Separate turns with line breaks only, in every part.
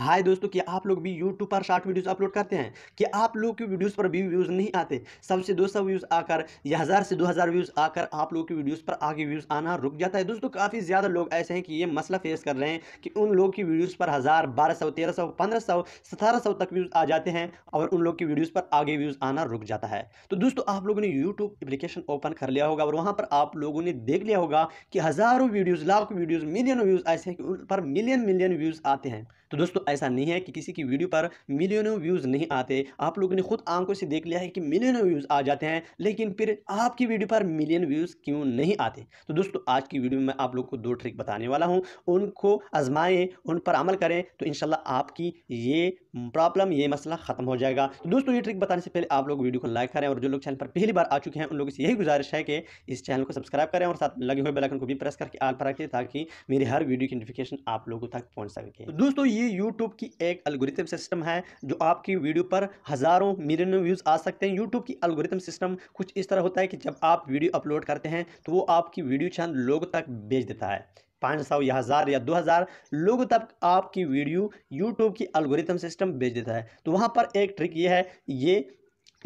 हाय दोस्तों क्या आप लोग भी यूट्यूब पर शॉर्ट वीडियोस अपलोड करते हैं कि आप लोग की वीडियोस पर भी व्यूज़ नहीं आते सबसे दो सौ व्यूज़ आकर या हज़ार से दो हज़ार व्यूज़ आकर आप लोग की वीडियोस पर आगे व्यूज़ आना रुक जाता है दोस्तों काफ़ी ज़्यादा लोग ऐसे हैं कि ये मसला फेस कर रहे हैं कि उन लोग की वीडियोज़ पर हज़ार बारह सौ तेरह सौ पंद्रह सौ सतारह सौ तक व्यूज़ आ जाते हैं और उन लोग की वीडियोज़ पर आगे व्यूज़ आना रुक जाता है तो दोस्तों आप लोगों ने यूट्यूब एप्लीकेशन ओपन कर लिया होगा और वहाँ पर आप लोगों ने देख लिया होगा कि हज़ारों वीडियोज़ लाखों वीडियोज़ मिलियन व्यूज़ ऐसे हैं कि उन पर मिलियन मिलियन व्यूज़ आते हैं तो दोस्तों ऐसा नहीं है कि किसी की वीडियो पर मिलियनों व्यूज़ नहीं आते आप लोगों ने खुद आंखों से देख लिया है कि मिलियनों व्यूज़ आ जाते हैं लेकिन फिर आपकी वीडियो पर मिलियन व्यूज़ क्यों नहीं आते तो दोस्तों आज की वीडियो में मैं आप लोग को दो ट्रिक बताने वाला हूँ उनको आजमाएँ उन पर अमल करें तो इन आपकी ये प्रॉब्लम ये मसला ख़त्म हो जाएगा तो दोस्तों ये ट्रिक बताने से पहले आप लोग वीडियो को लाइक करें और जो लोग चैनल पर पहली बार आ चुके हैं उन लोगों से यही गुजारिश है कि इस चैनल को सब्सक्राइब करें और साथ लगे हुए बेलाइकन को भी प्रेस करके आल पर रखें ताकि मेरी हर वीडियो की नोटिफिकेशन आप लोगों तक पहुँच सके तो दोस्तों ये यूट्यूब यूट्यूब की एक अलगोरिथम सिस्टम है जो आपकी वीडियो पर हज़ारों मिलियन व्यूज़ आ सकते हैं यूट्यूब की अलगोरिथम सिस्टम कुछ इस तरह होता है कि जब आप वीडियो अपलोड करते हैं तो वो आपकी वीडियो चंद लोगों तक भेज देता है पाँच सौ या हज़ार या दो हज़ार लोगों तक आपकी वीडियो यूट्यूब की अलगोरिथम सिस्टम भेज देता है तो वहाँ पर एक ट्रिक ये है ये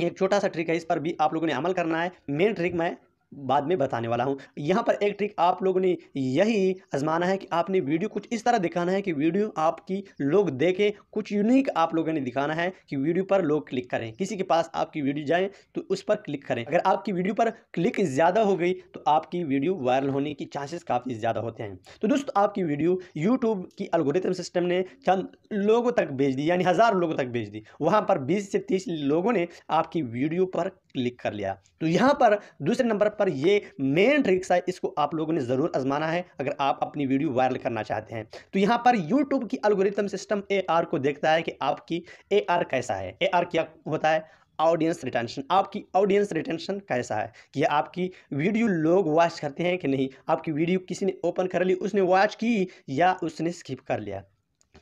एक छोटा सा ट्रिक है इस पर भी आप लोगों ने अमल करना है मेन ट्रिक मैं बाद में बताने वाला हूँ यहाँ पर एक ट्रिक आप लोगों ने यही आजमाना है कि आपने वीडियो कुछ इस तरह दिखाना है कि वीडियो आपकी लोग देखें कुछ यूनिक आप लोगों ने दिखाना है कि वीडियो पर लोग क्लिक करें किसी के पास आपकी वीडियो जाए तो उस पर क्लिक करें अगर आपकी वीडियो पर क्लिक ज़्यादा हो गई तो आपकी वीडियो वायरल होने की चांसेस काफ़ी ज़्यादा होते हैं तो दोस्तों आपकी वीडियो यूट्यूब की अलगोरिथम सिस्टम ने चंद लोगों तक भेज दी यानी हज़ार लोगों तक भेज दी वहाँ पर बीस से तीस लोगों ने आपकी वीडियो पर क्लिक कर लिया तो यहाँ पर दूसरे नंबर पर पर ये मेन ट्रिक्स है इसको आप लोगों ने ज़रूर आजमाना है अगर आप अपनी वीडियो वायरल करना चाहते हैं तो यहाँ पर यूट्यूब की अलगोरिथम सिस्टम ए को देखता है कि आपकी ए कैसा है ए क्या होता है ऑडियंस रिटेंशन आपकी ऑडियंस रिटेंशन कैसा है कि आपकी वीडियो लोग वॉच करते हैं कि नहीं आपकी वीडियो किसी ने ओपन कर ली उसने वॉच की या उसने स्किप कर लिया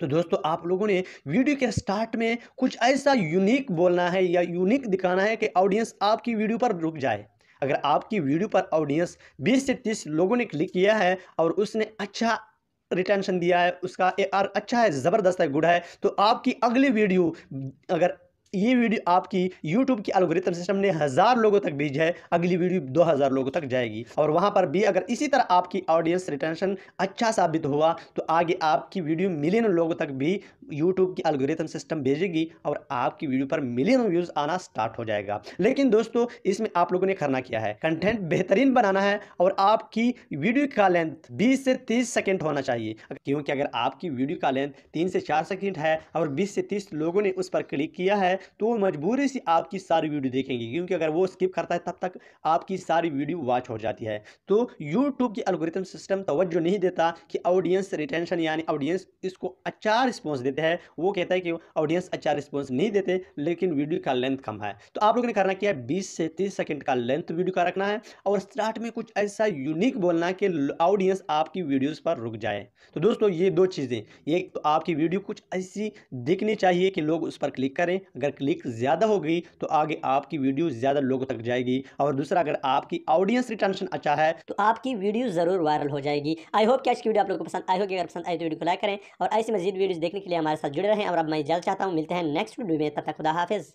तो दोस्तों आप लोगों ने वीडियो के स्टार्ट में कुछ ऐसा यूनिक बोलना है या यूनिक दिखाना है कि ऑडियंस आपकी वीडियो पर रुक जाए अगर आपकी वीडियो पर ऑडियंस 20 से 30 लोगों ने क्लिक किया है और उसने अच्छा रिटेंशन दिया है उसका ए आर अच्छा है ज़बरदस्त है गुड है तो आपकी अगली वीडियो अगर ये वीडियो आपकी यूट्यूब की अलगोरिथम सिस्टम ने हज़ार लोगों तक भेजा है अगली वीडियो दो हज़ार लोगों तक जाएगी और वहाँ पर भी अगर इसी तरह आपकी ऑडियंस रिटेंशन अच्छा साबित हुआ तो आगे आपकी वीडियो मिलियन लोगों तक भी यूट्यूब की अलगोरिथम सिस्टम भेजेगी और आपकी वीडियो पर मिलियन व्यूज़ आना स्टार्ट हो जाएगा लेकिन दोस्तों इसमें आप लोगों ने करना किया है कंटेंट बेहतरीन बनाना है और आपकी वीडियो का लेंथ बीस से तीस सेकेंड होना चाहिए क्योंकि अगर आपकी वीडियो का लेंथ तीन से चार सेकेंड है और बीस से तीस लोगों ने उस पर क्लिक किया है तो मजबूरी से आपकी सारी वीडियो देखेंगे क्योंकि अगर वो स्किप करता है तब तक आपकी सारी वीडियो वॉच हो जाती है तो यूट्यूब की अलगोरिथम सिस्टम तोज्जो नहीं देता कि ऑडियंस रिटेंशन यानी ऑडियंस इसको अच्छा रिस्पॉन्स देते हैं वो कहता है कि ऑडियंस अच्छा रिस्पॉन्स नहीं देते लेकिन वीडियो का लेंथ कम है तो आप लोगों ने करना क्या है बीस से तीस सेकेंड का लेंथ वीडियो का रखना है और स्टार्ट में कुछ ऐसा यूनिक बोलना कि ऑडियंस आपकी वीडियोस पर रुक जाए तो दोस्तों ये दो चीज़ें एक तो आपकी वीडियो कुछ ऐसी दिखनी चाहिए कि लोग उस पर क्लिक करें अगर अगर क्लिक ज़्यादा हो गई तो आगे आपकी वीडियो ज़्यादा लोगों तक जाएगी और दूसरा अगर आपकी ऑडियंस रिटेंशन अच्छा है तो आपकी वीडियो ज़रूर वायरल हो जाएगी आई होप कि आज की वीडियो आप लोगों को पसंद आई होगी अगर पसंद आई तो वीडियो को लाइक करें और ऐसी मजीद वीडियो देखने के लिए हमारे साथ जुड़े रहें और अब मैं जल्द चाहता हूँ मिलते हैं नेक्स्ट वीडियो में तब तक खुदा हाफिज़